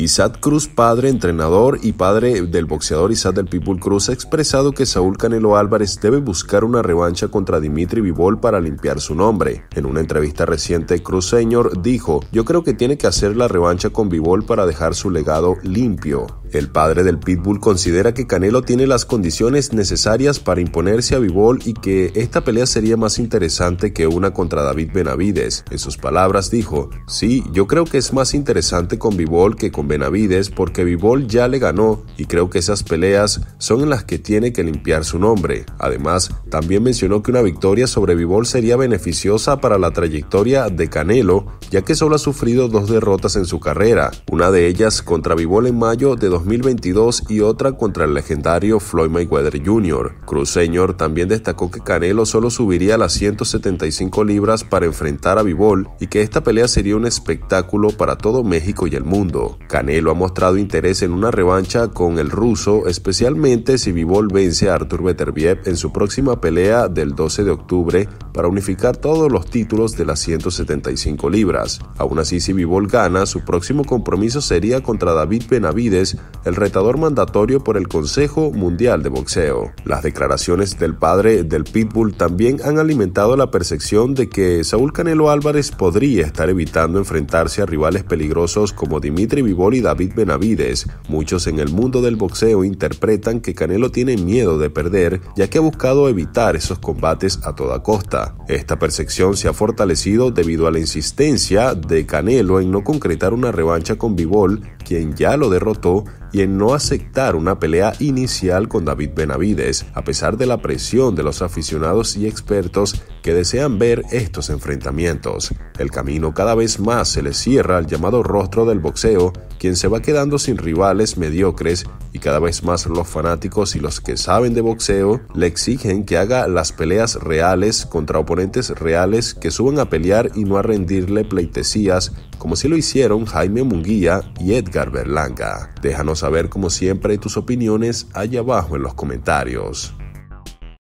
Isad Cruz, padre, entrenador y padre del boxeador Isad del People Cruz, ha expresado que Saúl Canelo Álvarez debe buscar una revancha contra Dimitri Vivol para limpiar su nombre. En una entrevista reciente, Cruz Señor dijo, yo creo que tiene que hacer la revancha con Vivol para dejar su legado limpio. El padre del Pitbull considera que Canelo tiene las condiciones necesarias para imponerse a Bivol y que esta pelea sería más interesante que una contra David Benavides. En sus palabras dijo, sí, yo creo que es más interesante con Bivol que con Benavides porque Bivol ya le ganó y creo que esas peleas son en las que tiene que limpiar su nombre. Además, también mencionó que una victoria sobre Bivol sería beneficiosa para la trayectoria de Canelo, ya que solo ha sufrido dos derrotas en su carrera, una de ellas contra Bivol en mayo de 2022 y otra contra el legendario Floyd Mayweather Jr. Cruz Señor también destacó que Canelo solo subiría a las 175 libras para enfrentar a Bivol y que esta pelea sería un espectáculo para todo México y el mundo. Canelo ha mostrado interés en una revancha con el ruso, especialmente si Bivol vence a Artur Beterbiev en su próxima pelea del 12 de octubre para unificar todos los títulos de las 175 libras. Aún así, si Bivol gana, su próximo compromiso sería contra David Benavides, el retador mandatorio por el Consejo Mundial de Boxeo. Las declaraciones del padre del Pitbull también han alimentado la percepción de que Saúl Canelo Álvarez podría estar evitando enfrentarse a rivales peligrosos como Dimitri Vivol y David Benavides. Muchos en el mundo del boxeo interpretan que Canelo tiene miedo de perder, ya que ha buscado evitar esos combates a toda costa. Esta percepción se ha fortalecido debido a la insistencia de Canelo en no concretar una revancha con Vivol quien ya lo derrotó, y en no aceptar una pelea inicial con David Benavides, a pesar de la presión de los aficionados y expertos que desean ver estos enfrentamientos. El camino cada vez más se le cierra al llamado rostro del boxeo, quien se va quedando sin rivales mediocres y cada vez más los fanáticos y los que saben de boxeo le exigen que haga las peleas reales contra oponentes reales que suban a pelear y no a rendirle pleitesías como si lo hicieron Jaime Munguía y Edgar Berlanga. Déjanos saber como siempre tus opiniones allá abajo en los comentarios.